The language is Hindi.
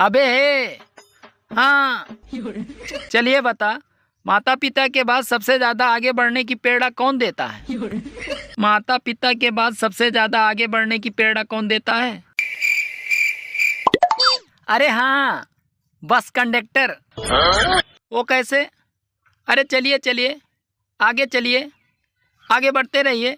अबे हाँ चलिए बता माता पिता के बाद सबसे ज्यादा आगे बढ़ने की प्रेरणा कौन देता है माता पिता के बाद सबसे ज्यादा आगे बढ़ने की प्रेरणा कौन देता है अरे हाँ बस कंडक्टर वो कैसे अरे चलिए चलिए आगे चलिए आगे बढ़ते रहिए